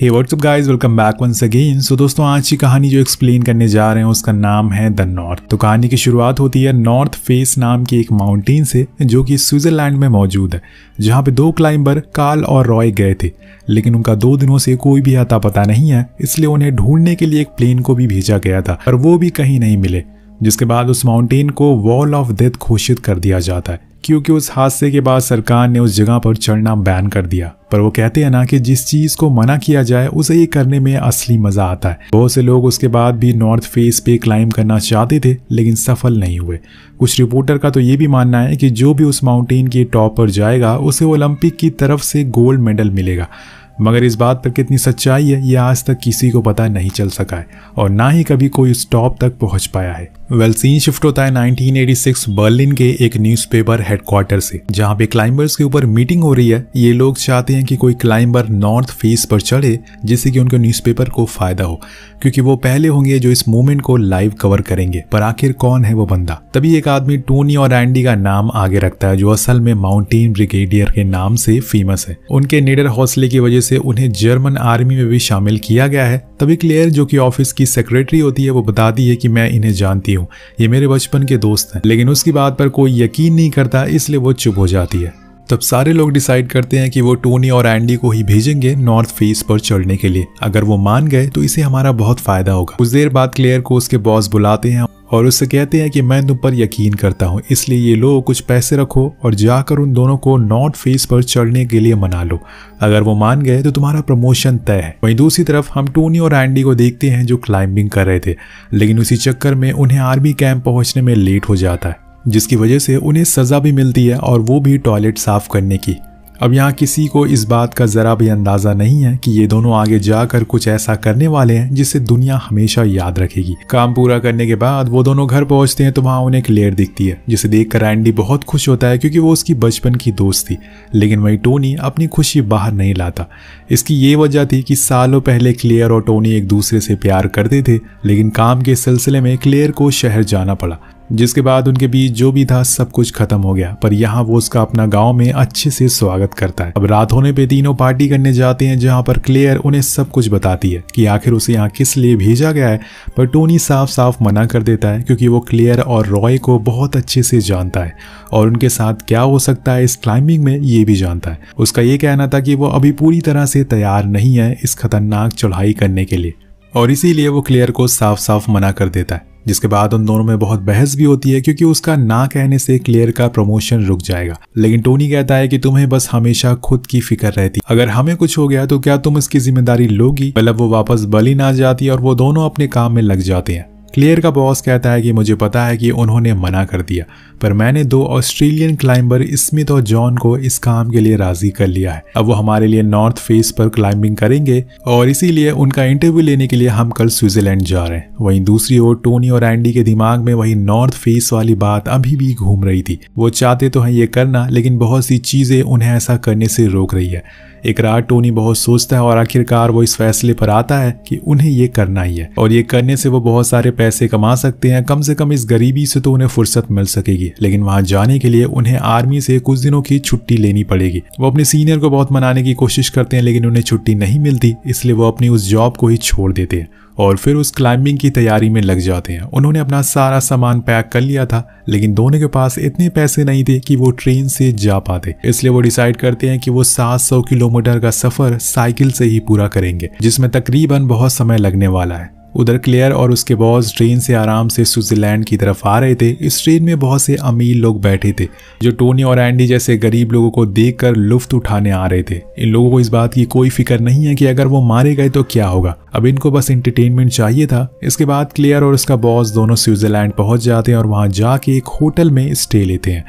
हे what's up guys welcome back once again so दोस्तों आज की कहानी जो एक्सप्लेन करने जा रहे हैं उसका नाम है द नॉर्थ तो कहानी की शुरुआत होती है नॉर्थ फेस नाम की एक माउंटेन से जो कि स्विट्जरलैंड में मौजूद है जहाँ पे दो क्लाइंबर कार्ल और रॉय गए थे लेकिन उनका दो दिनों से कोई भी आता पता नहीं है इसलिए उन्हें ढूंढने के लिए एक प्लेन को भी भेजा गया था और वो भी कहीं नहीं मिले जिसके बाद उस माउंटेन को वॉल ऑफ डेथ घोषित कर दिया जाता है क्योंकि उस हादसे के बाद सरकार ने उस जगह पर चढ़ना बैन कर दिया पर वो कहते हैं ना कि जिस चीज को मना किया जाए उसे ये करने में असली मजा आता है बहुत से लोग उसके बाद भी नॉर्थ फेस पे क्लाइंब करना चाहते थे लेकिन सफल नहीं हुए कुछ रिपोर्टर का तो ये भी मानना है कि जो भी उस माउंटेन के टॉप पर जाएगा उसे ओलंपिक की तरफ से गोल्ड मेडल मिलेगा मगर इस बात पर कितनी सच्चाई है ये आज तक किसी को पता नहीं चल सका है और ना ही कभी कोई उस टॉप तक पहुंच पाया है वेल सीन शिफ्ट होता है 1986 बर्लिन के एक न्यूज़पेपर हेडक्वार्टर से जहाँ पे क्लाइंबर्स के ऊपर मीटिंग हो रही है ये लोग चाहते हैं कि कोई क्लाइंबर नॉर्थ फेस पर चढ़े जिससे कि उनके न्यूज़पेपर को फायदा हो क्योंकि वो पहले होंगे जो इस मूवमेंट को लाइव कवर करेंगे पर आखिर कौन है वो बंदा तभी एक आदमी टोनी और एंडी का नाम आगे रखता है जो असल में माउंटेन ब्रिगेडियर के नाम से फेमस है उनके निडर हौसले की वजह से उन्हें जर्मन आर्मी में भी शामिल किया गया है तभी क्लेयर जो की ऑफिस की सेक्रेटरी होती है वो बताती है कि मैं इन्हें जानती हूँ हूँ ये मेरे बचपन के दोस्त हैं लेकिन उसकी बात पर कोई यकीन नहीं करता इसलिए वो चुप हो जाती है तब सारे लोग डिसाइड करते हैं कि वो टोनी और एंडी को ही भेजेंगे नॉर्थ फेस पर चढ़ने के लिए अगर वो मान गए तो इसे हमारा बहुत फायदा होगा कुछ देर बाद क्लेयर को उसके बॉस बुलाते हैं और उससे कहते हैं कि मैं तुम पर यकीन करता हूँ इसलिए ये लोग कुछ पैसे रखो और जाकर उन दोनों को नॉर्थ फेस पर चढ़ने के लिए मना लो अगर वो मान गए तो तुम्हारा प्रमोशन तय है वहीं दूसरी तरफ हम टोनी और एंडी को देखते हैं जो क्लाइंबिंग कर रहे थे लेकिन उसी चक्कर में उन्हें आर्मी कैंप पहुँचने में लेट हो जाता है जिसकी वजह से उन्हें सज़ा भी मिलती है और वो भी टॉयलेट साफ़ करने की अब यहाँ किसी को इस बात का ज़रा भी अंदाज़ा नहीं है कि ये दोनों आगे जाकर कुछ ऐसा करने वाले हैं जिसे दुनिया हमेशा याद रखेगी काम पूरा करने के बाद वो दोनों घर पहुँचते हैं तो वहाँ उन्हें एक लेयर दिखती है जिसे देख कर एंडी बहुत खुश होता है क्योंकि वो उसकी बचपन की दोस्त थी लेकिन वही टोनी अपनी खुशी बाहर नहीं लाता इसकी ये वजह थी कि सालों पहले क्लेयर और टोनी एक दूसरे से प्यार करते थे लेकिन काम के सिलसिले में क्लेयर को शहर जाना पड़ा जिसके बाद उनके बीच जो भी था सब कुछ खत्म हो गया पर यहाँ वो उसका अपना गाँव में अच्छे से स्वागत करता है अब रात होने पे तीनों पार्टी करने जाते हैं जहाँ पर क्लेयर उन्हें सब कुछ बताती है कि आखिर उसे यहाँ किस लिए भेजा गया है पर टोनी साफ साफ मना कर देता है क्योंकि वो क्लेयर और रॉय को बहुत अच्छे से जानता है और उनके साथ क्या हो सकता है इस क्लाइंबिंग में ये भी जानता है उसका ये कहना था कि वो अभी पूरी तरह से तैयार नहीं है इस खतरनाक चढ़ाई करने के लिए और इसीलिए वो क्लेयर को साफ साफ मना कर देता है जिसके बाद उन दोनों में बहुत बहस भी होती है क्योंकि उसका ना कहने से क्लियर का प्रमोशन रुक जाएगा लेकिन टोनी कहता है कि तुम्हें बस हमेशा खुद की फिक्र रहती अगर हमें कुछ हो गया तो क्या तुम इसकी जिम्मेदारी लोगी मतलब वो वापस बली ना जाती और वो दोनों अपने काम में लग जाते हैं क्लियर का बॉस कहता है कि मुझे पता है कि उन्होंने मना कर दिया पर मैंने दो ऑस्ट्रेलियन क्लाइंबर स्मिथ और जॉन को इस काम के लिए राजी कर लिया है अब वो हमारे लिए नॉर्थ फेस पर क्लाइंबिंग करेंगे और इसीलिए उनका इंटरव्यू लेने के लिए हम कल स्विट्जरलैंड जा रहे हैं वहीं दूसरी ओर टोनी और एंडी के दिमाग में वही नॉर्थ फेस वाली बात अभी भी घूम रही थी वो चाहते तो हैं ये करना लेकिन बहुत सी चीजें उन्हें ऐसा करने से रोक रही है एक रात टोनी बहुत सोचता है और आखिरकार वो इस फैसले पर आता है कि उन्हें ये करना ही है और ये करने से वो बहुत सारे पैसे कमा सकते हैं कम से कम इस गरीबी से तो उन्हें फुर्सत मिल सकेगी लेकिन वहां जाने के लिए उन्हें आर्मी से कुछ दिनों की छुट्टी लेनी पड़ेगी वो अपने सीनियर को बहुत मनाने की कोशिश करते हैं लेकिन उन्हें छुट्टी नहीं मिलती इसलिए वो अपनी उस जॉब को ही छोड़ देते हैं और फिर उस क्लाइंबिंग की तैयारी में लग जाते हैं उन्होंने अपना सारा सामान पैक कर लिया था लेकिन दोनों के पास इतने पैसे नहीं थे कि वो ट्रेन से जा पाते इसलिए वो डिसाइड करते हैं कि वो 700 किलोमीटर का सफर साइकिल से ही पूरा करेंगे जिसमें तकरीबन बहुत समय लगने वाला है उधर क्लेयर और उसके बॉस ट्रेन से आराम से स्विट्जरलैंड की तरफ आ रहे थे इस ट्रेन में बहुत से अमीर लोग बैठे थे जो टोनी और एंडी जैसे गरीब लोगों को देख कर लुफ्त उठाने आ रहे थे इन लोगों को इस बात की कोई फिक्र नहीं है कि अगर वो मारे गए तो क्या होगा अब इनको बस इंटरटेनमेंट चाहिए था इसके बाद क्लेयर और उसका बॉस दोनों स्विट्जरलैंड पहुंच जाते हैं और वहां जाके एक होटल में स्टे लेते हैं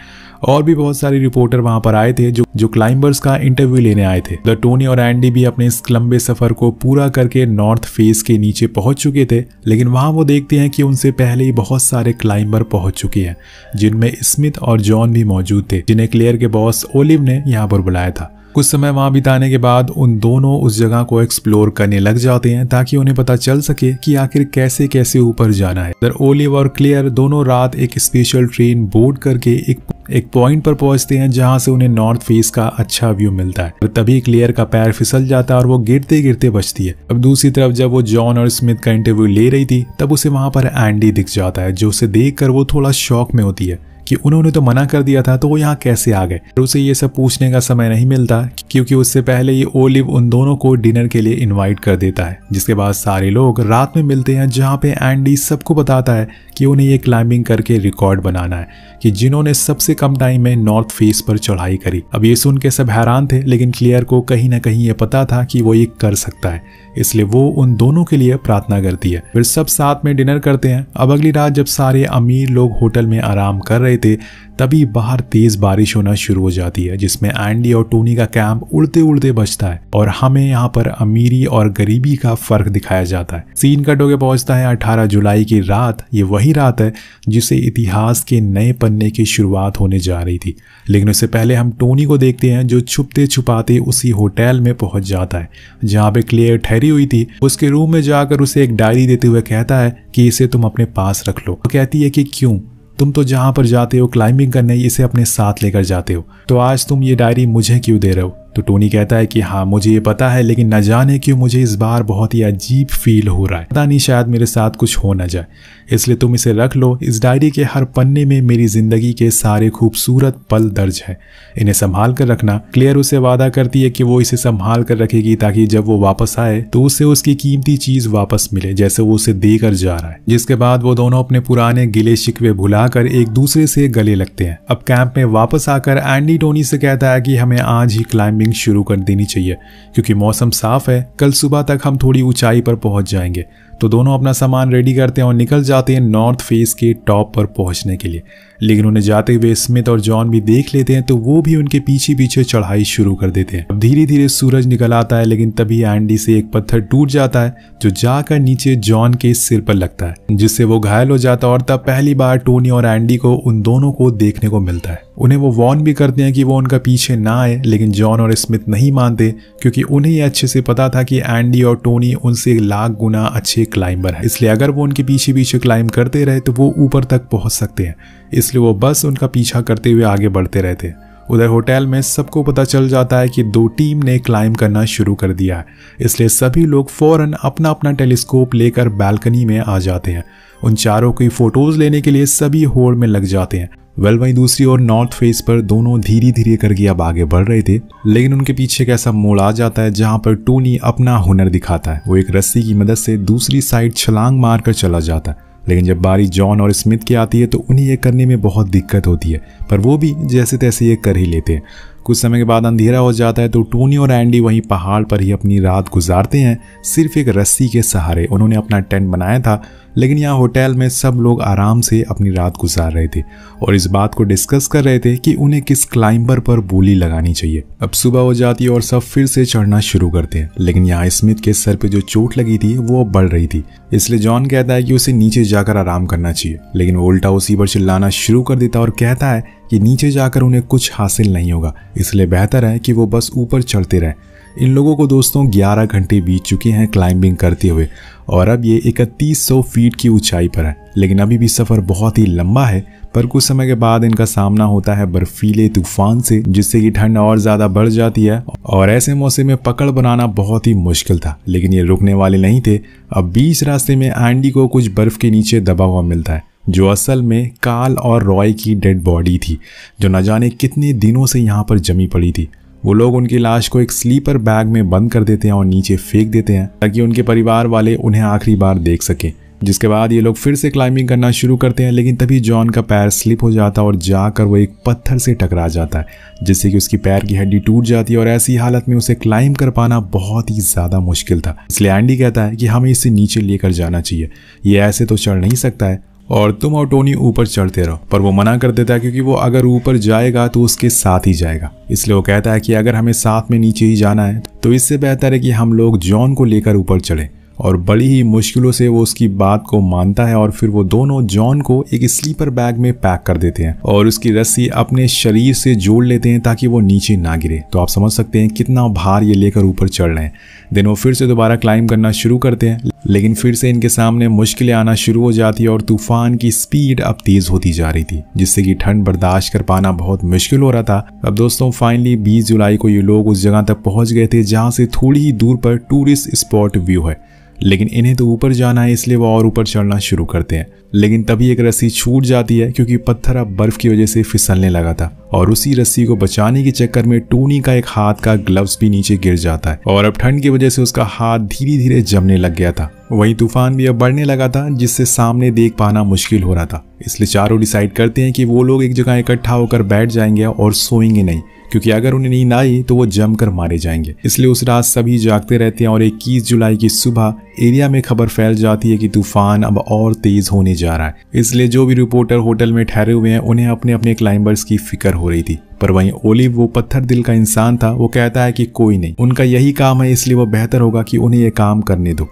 और भी बहुत सारे रिपोर्टर वहां पर आए थे जो जो क्लाइंबर्स का इंटरव्यू लेने आए थे द टोनी और एंडी भी अपने इस लंबे सफर को पूरा करके नॉर्थ फेस के नीचे पहुंच चुके थे लेकिन वहां वो देखते हैं कि उनसे पहले ही बहुत सारे क्लाइंबर पहुंच चुके हैं जिनमें स्मिथ और जॉन भी मौजूद थे जिन्हें क्लेयर के बॉस ओलिव ने यहाँ पर बुलाया था कुछ समय वहाँ बिताने के बाद उन दोनों उस जगह को एक्सप्लोर करने लग जाते हैं ताकि उन्हें पता चल सके कि आखिर कैसे कैसे ऊपर जाना है इधर ओलिव और क्लियर दोनों रात एक स्पेशल ट्रेन बोर्ड करके एक एक पॉइंट पर पहुंचते हैं जहां से उन्हें नॉर्थ फेस का अच्छा व्यू मिलता है तभी क्लियर का पैर फिसल जाता है और वो गिरते गिरते बचती है अब दूसरी तरफ जब वो जॉन और स्मिथ का इंटरव्यू ले रही थी तब उसे वहां पर एंडी दिख जाता है जो उसे देख वो थोड़ा शौक में होती है कि उन्होंने तो मना कर दिया था तो वो यहाँ कैसे आ गए उसे ये सब पूछने का समय नहीं मिलता क्योंकि उससे पहले ये ओलिव उन दोनों को डिनर के लिए इन्वाइट कर देता है जिसके बाद सारे लोग रात में मिलते हैं जहाँ पे एंडी सबको बताता है कि उन्हें ये क्लाइंबिंग करके रिकॉर्ड बनाना है कि जिन्होंने सबसे कम टाइम में नॉर्थ फेस पर चढ़ाई करी अब ये सुन के सब हैरान थे लेकिन क्लियर को कहीं ना कहीं ये पता था कि वो ये कर सकता है इसलिए वो उन दोनों के लिए प्रार्थना करती है फिर सब साथ में डिनर करते हैं अब अगली रात जब सारे अमीर लोग होटल में आराम कर रहे थे तभी बाहर तेज बारिश होना शुरू हो जाती है जिसमें एंडी और टोनी का कैंप उड़ते उड़ते बचता है और हमें यहाँ पर अमीरी और गरीबी का फर्क दिखाया जाता है सीन कट होकर पहुंचता है 18 जुलाई की रात ये वही रात है जिसे इतिहास के नए पन्ने की शुरुआत होने जा रही थी लेकिन उससे पहले हम टोनी को देखते हैं जो छुपते छुपाते उसी होटल में पहुंच जाता है जहाँ पे क्लियर ठहरी हुई थी उसके रूम में जाकर उसे एक डायरी देते हुए कहता है कि इसे तुम अपने पास रख लो तो कहती है कि क्यों तुम तो जहां पर जाते हो क्लाइंबिंग करने इसे अपने साथ लेकर जाते हो तो आज तुम ये डायरी मुझे क्यों दे रहे हो तो टोनी कहता है कि हाँ मुझे ये पता है लेकिन न जाने क्यों मुझे इस बार बहुत ही अजीब फील हो रहा है पता नहीं शायद मेरे साथ कुछ हो ना जाए इसलिए तुम इसे रख लो इस डायरी के हर पन्ने में मेरी ज़िंदगी के सारे खूबसूरत पल दर्ज है इन्हें संभाल कर रखना क्लियर उसे वादा करती है कि वो इसे संभाल कर रखेगी ताकि जब वो वापस आए तो उसे उसकी कीमती चीज़ वापस मिले जैसे वो उसे देकर जा रहा है जिसके बाद वो दोनों अपने पुराने गिले शिकवे भुलाकर एक दूसरे से गले लगते हैं अब कैंप में वापस आकर एंडी टोनी से कहता है कि हमें आज ही क्लाइंबिंग क्लाइंबिंग शुरू कर देनी चाहिए क्योंकि मौसम साफ है कल सुबह तक हम थोड़ी ऊंचाई पर पहुंच जाएंगे तो दोनों अपना सामान रेडी करते हैं और निकल जाते हैं नॉर्थ फेस के टॉप पर पहुंचने के लिए लेकिन उन्हें जाते हुए स्मिथ और जॉन भी देख लेते हैं तो वो भी उनके पीछे पीछे चढ़ाई शुरू कर देते हैं अब धीरे धीरे सूरज निकल आता है लेकिन तभी एंडी से एक पत्थर टूट जाता है जो जाकर नीचे जॉन के सिर पर लगता है जिससे वो घायल हो जाता है और तब पहली बार टोनी और एंडी को उन दोनों को देखने को मिलता है उन्हें वो वॉर्न भी करते हैं कि वो उनका पीछे ना आए लेकिन जॉन और स्मिथ नहीं मानते क्योंकि उन्हें ये अच्छे से पता था कि एंडी और टोनी उनसे लाख गुना अच्छे क्लाइंबर हैं इसलिए अगर वो उनके पीछे पीछे क्लाइंब करते रहे तो वो ऊपर तक पहुंच सकते हैं इसलिए वो बस उनका पीछा करते हुए आगे बढ़ते रहते हैं उधर होटल में सबको पता चल जाता है कि दो टीम ने क्लाइंब करना शुरू कर दिया है इसलिए सभी लोग फौरन अपना अपना टेलीस्कोप लेकर बैल्कनी में आ जाते हैं उन चारों की फोटोज लेने के लिए सभी होड़ में लग जाते हैं वेल वहीं दूसरी ओर नॉर्थ फेस पर दोनों धीरे धीरे करके अब आगे बढ़ रहे थे लेकिन उनके पीछे एक ऐसा मोड़ आ जाता है जहां पर टोनी अपना हुनर दिखाता है वो एक रस्सी की मदद से दूसरी साइड छलांग मारकर चला जाता है लेकिन जब बारी जॉन और स्मिथ की आती है तो उन्हें ये करने में बहुत दिक्कत होती है पर वो भी जैसे तैसे ये कर ही लेते हैं कुछ समय के बाद अंधेरा हो जाता है तो टोनी और एंडी वहीं पहाड़ पर ही अपनी रात गुजारते हैं सिर्फ एक रस्सी के सहारे उन्होंने अपना टेंट बनाया था लेकिन यहाँ होटल में सब लोग आराम से अपनी रात गुजार रहे थे और इस बात को डिस्कस कर रहे थे कि उन्हें किस क्लाइंबर पर बोली लगानी चाहिए अब सुबह हो जाती है और सब फिर से चढ़ना शुरू करते हैं लेकिन यहाँ स्मिथ के सर पे जो चोट लगी थी वो बढ़ रही थी इसलिए जॉन कहता है कि उसे नीचे जाकर आराम करना चाहिए लेकिन वो उल्टा उसी पर चिल्लाना शुरू कर देता और कहता है कि नीचे जाकर उन्हें कुछ हासिल नहीं होगा इसलिए बेहतर है कि वो बस ऊपर चढ़ते रहें इन लोगों को दोस्तों 11 घंटे बीत चुके हैं क्लाइंबिंग करते हुए और अब ये इकतीस फीट की ऊंचाई पर है लेकिन अभी भी सफ़र बहुत ही लंबा है पर कुछ समय के बाद इनका सामना होता है बर्फीले तूफान से जिससे कि ठंड और ज़्यादा बढ़ जाती है और ऐसे मौसम में पकड़ बनाना बहुत ही मुश्किल था लेकिन ये रुकने वाले नहीं थे अब बीच रास्ते में एंडी को कुछ बर्फ़ के नीचे दबा हुआ मिलता है जो असल में काल और रॉय की डेड बॉडी थी जो न जाने कितने दिनों से यहाँ पर जमी पड़ी थी वो लोग उनकी लाश को एक स्लीपर बैग में बंद कर देते हैं और नीचे फेंक देते हैं ताकि उनके परिवार वाले उन्हें आखिरी बार देख सकें जिसके बाद ये लोग फिर से क्लाइंबिंग करना शुरू करते हैं लेकिन तभी जॉन का पैर स्लिप हो जाता है और जाकर वो एक पत्थर से टकरा जाता है जिससे कि उसकी पैर की हड्डी टूट जाती है और ऐसी हालत में उसे क्लाइंब कर पाना बहुत ही ज़्यादा मुश्किल था इसलिए एंडी कहता है कि हमें इसे नीचे लेकर जाना चाहिए ये ऐसे तो चढ़ नहीं सकता है और तुम और टोनी ऊपर चढ़ते रहो पर वो मना कर देता है क्योंकि वो अगर ऊपर जाएगा तो उसके साथ ही जाएगा इसलिए वो कहता है कि अगर हमें साथ में नीचे ही जाना है तो इससे बेहतर है कि हम लोग जॉन को लेकर ऊपर चढ़े और बड़ी ही मुश्किलों से वो उसकी बात को मानता है और फिर वो दोनों जॉन को एक स्लीपर बैग में पैक कर देते हैं और उसकी रस्सी अपने शरीर से जोड़ लेते हैं ताकि वो नीचे ना गिरे तो आप समझ सकते हैं कितना भार ये लेकर ऊपर चढ़ रहे हैं देन वो फिर से दोबारा क्लाइंब करना शुरू करते हैं लेकिन फिर से इनके सामने मुश्किलें आना शुरू हो जाती और तूफान की स्पीड अब तेज होती जा रही थी जिससे कि ठंड बर्दाश्त कर पाना बहुत मुश्किल हो रहा था अब दोस्तों फाइनली 20 जुलाई को ये लोग उस जगह तक पहुंच गए थे जहां से थोड़ी ही दूर पर टूरिस्ट स्पॉट व्यू है लेकिन इन्हें तो ऊपर जाना है इसलिए वो और ऊपर चढ़ना शुरू करते हैं लेकिन तभी एक रस्सी छूट जाती है क्योंकि पत्थर अब बर्फ की वजह से फिसलने लगा था और उसी रस्सी को बचाने के चक्कर में टूनी का एक हाथ का ग्लव्स भी नीचे गिर जाता है और अब ठंड की वजह से उसका हाथ धीरे धीरे जमने लग गया था वही तूफान भी अब बढ़ने लगा था जिससे सामने देख पाना मुश्किल हो रहा था इसलिए चारों डिसाइड करते हैं कि वो लोग एक जगह इकट्ठा होकर बैठ जाएंगे और सोएंगे नहीं क्योंकि अगर उन्हें नींद आई तो वो जमकर मारे जाएंगे इसलिए उस रात सभी जागते रहते हैं और 21 जुलाई की सुबह एरिया में खबर फैल जाती है कि तूफान अब और तेज होने जा रहा है इसलिए जो भी रिपोर्टर होटल में ठहरे हुए हैं उन्हें अपने अपने क्लाइंबर्स की फिक्र हो रही थी पर वहीं ओलिव वो पत्थर दिल का इंसान था वो कहता है कि कोई नहीं उनका यही काम है इसलिए वो बेहतर होगा कि उन्हें ये काम करने दो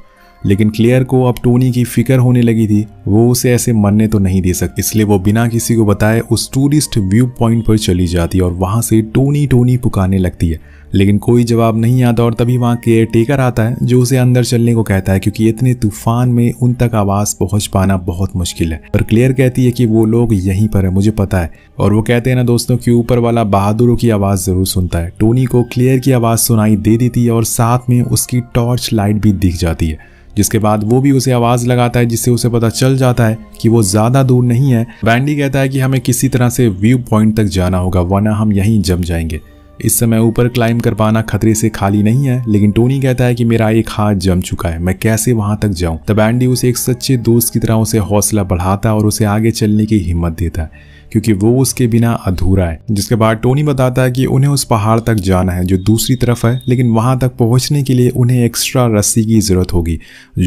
लेकिन क्लेयर को अब टोनी की फिक्र होने लगी थी वो उसे ऐसे मरने तो नहीं दे सकती इसलिए वो बिना किसी को बताए उस टूरिस्ट व्यू पॉइंट पर चली जाती है और वहाँ से टोनी टोनी पुकारने लगती है लेकिन कोई जवाब नहीं आता और तभी वहाँ केयर टेकर आता है जो उसे अंदर चलने को कहता है क्योंकि इतने तूफान में उन तक आवाज़ पहुँच पाना बहुत मुश्किल है पर क्लियर कहती है कि वो लोग यहीं पर है मुझे पता है और वो कहते हैं ना दोस्तों कि ऊपर वाला बहादुरों की आवाज़ ज़रूर सुनता है टोनी को क्लियर की आवाज़ सुनाई दे देती है और साथ में उसकी टॉर्च लाइट भी दिख जाती है जिसके बाद वो भी उसे आवाज लगाता है जिससे उसे पता चल जाता है कि वो ज्यादा दूर नहीं है बैंडी कहता है कि हमें किसी तरह से व्यू पॉइंट तक जाना होगा वरना हम यहीं जम जाएंगे इस समय ऊपर क्लाइम कर पाना खतरे से खाली नहीं है लेकिन टोनी कहता है कि मेरा एक हाथ जम चुका है मैं कैसे वहां तक जाऊं तब एंडी उसे एक सच्चे दोस्त की तरह उसे हौसला बढ़ाता है और उसे आगे चलने की हिम्मत देता है क्योंकि वो उसके बिना अधूरा है जिसके बाद टोनी बताता है कि उन्हें उस पहाड़ तक जाना है जो दूसरी तरफ है लेकिन वहां तक पहुंचने के लिए उन्हें एक्स्ट्रा रस्सी की जरूरत होगी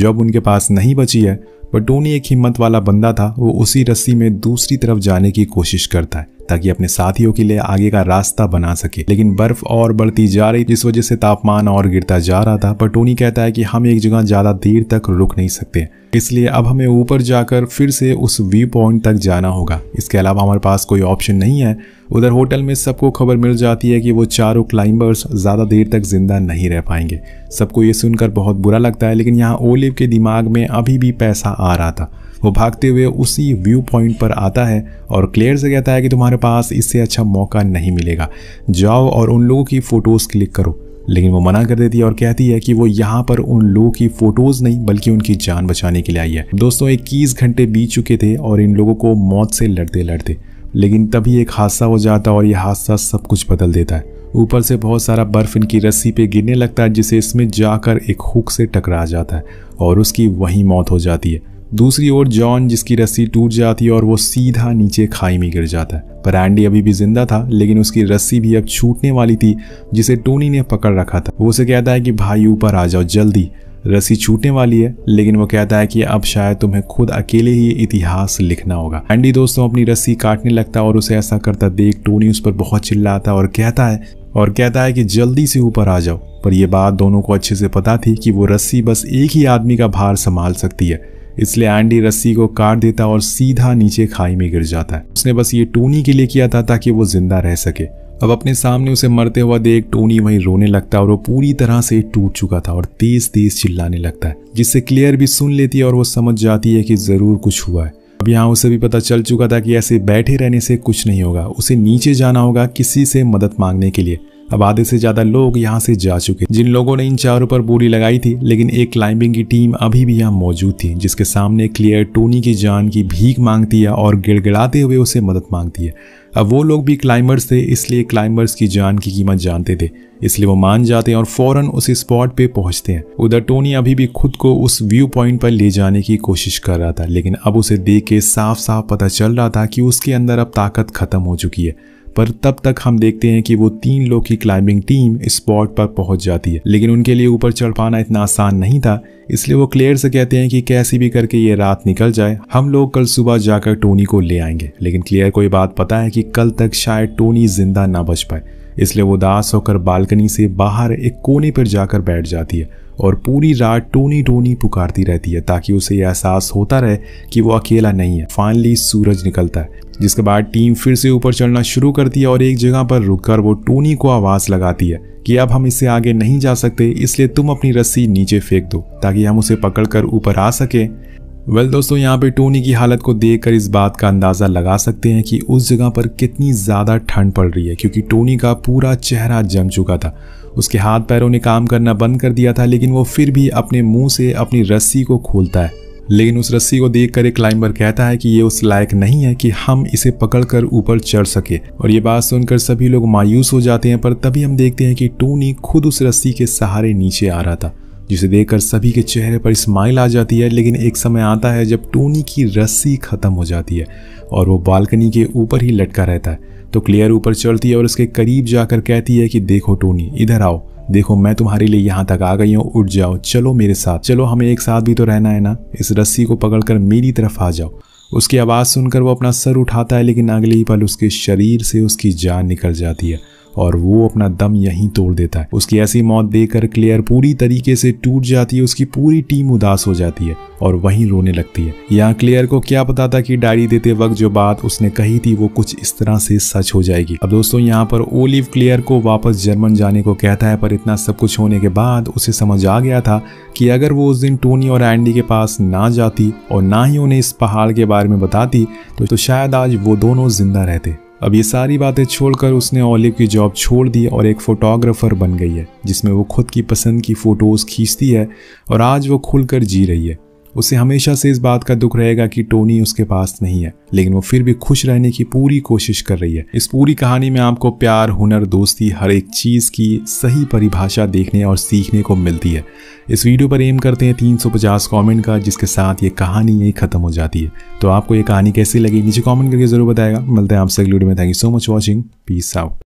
जब उनके पास नहीं बची है पर टोनी एक हिम्मत वाला बंदा था वो उसी रस्सी में दूसरी तरफ जाने की कोशिश करता है ताकि अपने साथियों के लिए आगे का रास्ता बना सके लेकिन बर्फ और बढ़ती जा रही जिस वजह से तापमान और गिरता जा रहा था पर टोनी कहता है कि हम एक जगह ज़्यादा देर तक रुक नहीं सकते इसलिए अब हमें ऊपर जाकर फिर से उस व्यू पॉइंट तक जाना होगा इसके अलावा हमारे पास कोई ऑप्शन नहीं है उधर होटल में सबको खबर मिल जाती है कि वो चारों क्लाइंबर्स ज़्यादा देर तक ज़िंदा नहीं रह पाएंगे सबको ये सुनकर बहुत बुरा लगता है लेकिन यहाँ ओलिव के दिमाग में अभी भी पैसा आ रहा था वो भागते हुए उसी व्यू पॉइंट पर आता है और क्लियर से कहता है कि तुम्हारे पास इससे अच्छा मौका नहीं मिलेगा जाओ और उन लोगों की फ़ोटोज़ क्लिक करो लेकिन वो मना कर देती है और कहती है कि वो यहाँ पर उन लोगों की फोटोज नहीं बल्कि उनकी जान बचाने के लिए आई है दोस्तों इक्कीस घंटे बीत चुके थे और इन लोगों को मौत से लड़ते लड़ते लेकिन तभी एक हादसा हो जाता है और यह हादसा सब कुछ बदल देता है ऊपर से बहुत सारा बर्फ इनकी रस्सी पे गिरने लगता है जिसे इसमें जाकर एक हुक से टकरा जाता है और उसकी वही मौत हो जाती है दूसरी ओर जॉन जिसकी रस्सी टूट जाती है और वो सीधा नीचे खाई में गिर जाता है पर एंडी अभी भी जिंदा था लेकिन उसकी रस्सी भी अब छूटने वाली थी जिसे टोनी ने पकड़ रखा था वो उसे कहता है कि भाई ऊपर आ जाओ जल्दी रस्सी छूटने वाली है लेकिन वो कहता है कि अब शायद तुम्हें खुद अकेले ही इतिहास लिखना होगा एंडी दोस्तों अपनी रस्सी काटने लगता है और उसे ऐसा करता देख टोनी उस पर बहुत चिल्लाता और कहता है और कहता है कि जल्दी से ऊपर आ जाओ पर यह बात दोनों को अच्छे से पता थी कि वो रस्सी बस एक ही आदमी का भार संभाल सकती है इसलिए एंडी रस्सी को काट देता और सीधा नीचे खाई में गिर जाता है उसने बस ये टोनी के लिए किया था ताकि वो जिंदा रह सके अब अपने सामने उसे मरते हुआ देख टोनी वहीं रोने लगता है और वो पूरी तरह से टूट चुका था और तेज तेज चिल्लाने लगता है जिससे क्लियर भी सुन लेती है और वो समझ जाती है कि जरूर कुछ हुआ है अब यहाँ उसे भी पता चल चुका था कि ऐसे बैठे रहने से कुछ नहीं होगा उसे नीचे जाना होगा किसी से मदद मांगने के लिए अब आधे से ज्यादा लोग यहाँ से जा चुके जिन लोगों ने इन चारों पर बोली लगाई थी लेकिन एक क्लाइंबिंग की टीम अभी भी यहाँ मौजूद थी जिसके सामने क्लियर टोनी की जान की भीख मांगती है और गिड़गिड़ाते हुए उसे मदद मांगती है अब वो लोग भी क्लाइंबर्स थे इसलिए क्लाइंबर्स की जान की कीमत जानते थे इसलिए वो मान जाते हैं और फौरन उस स्पॉट पे पहुंचते हैं उधर टोनी अभी भी खुद को उस व्यू पॉइंट पर ले जाने की कोशिश कर रहा था लेकिन अब उसे देख के साफ साफ पता चल रहा था कि उसके अंदर अब ताकत खत्म हो चुकी है पर तब तक हम देखते हैं कि वो तीन लोग की क्लाइंबिंग टीम स्पॉट पर पहुंच जाती है लेकिन उनके लिए ऊपर चढ़ पाना इतना आसान नहीं था इसलिए वो क्लेयर से कहते हैं कि कैसे भी करके ये रात निकल जाए हम लोग कल सुबह जाकर टोनी को ले आएंगे लेकिन क्लेयर को ये बात पता है कि कल तक शायद टोनी जिंदा ना बच पाए इसलिए वो उदास होकर बालकनी से बाहर एक कोने पर जाकर बैठ जाती है और पूरी रात टोनी टोनी पुकारती रहती है ताकि उसे यह एहसास होता रहे कि वो अकेला नहीं है फाइनली सूरज निकलता है जिसके बाद टीम फिर से ऊपर चढ़ना शुरू करती है और एक जगह पर रुककर वो टोनी को आवाज़ लगाती है कि अब हम इससे आगे नहीं जा सकते इसलिए तुम अपनी रस्सी नीचे फेंक दो ताकि हम उसे पकड़कर ऊपर आ सके वेल दोस्तों यहाँ पे टोनी की हालत को देखकर इस बात का अंदाज़ा लगा सकते हैं कि उस जगह पर कितनी ज़्यादा ठंड पड़ रही है क्योंकि टोनी का पूरा चेहरा जम चुका था उसके हाथ पैरों ने काम करना बंद कर दिया था लेकिन वो फिर भी अपने मुंह से अपनी रस्सी को खोलता है लेकिन उस रस्सी को देखकर एक क्लाइंबर कहता है कि ये उस लायक नहीं है कि हम इसे पकड़कर ऊपर चढ़ सके और ये बात सुनकर सभी लोग मायूस हो जाते हैं पर तभी हम देखते हैं कि टोनी खुद उस रस्सी के सहारे नीचे आ रहा था जिसे देखकर सभी के चेहरे पर स्माइल आ जाती है लेकिन एक समय आता है जब टोनी की रस्सी खत्म हो जाती है और वो बालकनी के ऊपर ही लटका रहता है तो क्लियर ऊपर चलती है और उसके करीब जाकर कहती है कि देखो टोनी इधर आओ देखो मैं तुम्हारे लिए यहाँ तक आ गई हूँ उठ जाओ चलो मेरे साथ चलो हमें एक साथ भी तो रहना है ना इस रस्सी को पकड़कर मेरी तरफ आ जाओ उसकी आवाज़ सुनकर वो अपना सर उठाता है लेकिन अगले ही पल उसके शरीर से उसकी जान निकल जाती है और वो अपना दम यहीं तोड़ देता है उसकी ऐसी मौत देकर क्लेयर पूरी तरीके से टूट जाती है उसकी पूरी टीम उदास हो जाती है और वहीं रोने लगती है यहाँ क्लेयर को क्या पता था कि डायरी देते वक्त जो बात उसने कही थी वो कुछ इस तरह से सच हो जाएगी अब दोस्तों यहाँ पर ओलिव क्लेयर को वापस जर्मन जाने को कहता है पर इतना सब कुछ होने के बाद उसे समझ आ गया था कि अगर वो उस दिन टोनी और एंडी के पास ना जाती और ना ही उन्हें इस पहाड़ के बारे में बताती तो शायद आज वो दोनों जिंदा रहते अब ये सारी बातें छोड़कर उसने ओलिव की जॉब छोड़ दी और एक फोटोग्राफर बन गई है जिसमें वो खुद की पसंद की फ़ोटोज़ खींचती है और आज वो खुलकर जी रही है उसे हमेशा से इस बात का दुख रहेगा कि टोनी उसके पास नहीं है लेकिन वो फिर भी खुश रहने की पूरी कोशिश कर रही है इस पूरी कहानी में आपको प्यार हुनर दोस्ती हर एक चीज़ की सही परिभाषा देखने और सीखने को मिलती है इस वीडियो पर एम करते हैं 350 कमेंट का जिसके साथ ये कहानी यही ख़त्म हो जाती है तो आपको ये कहानी कैसी लगी नीचे कॉमेंट करके ज़रूर बताएगा मिलते हैं आपसे अगले वीडियो में thank you so much watching peace out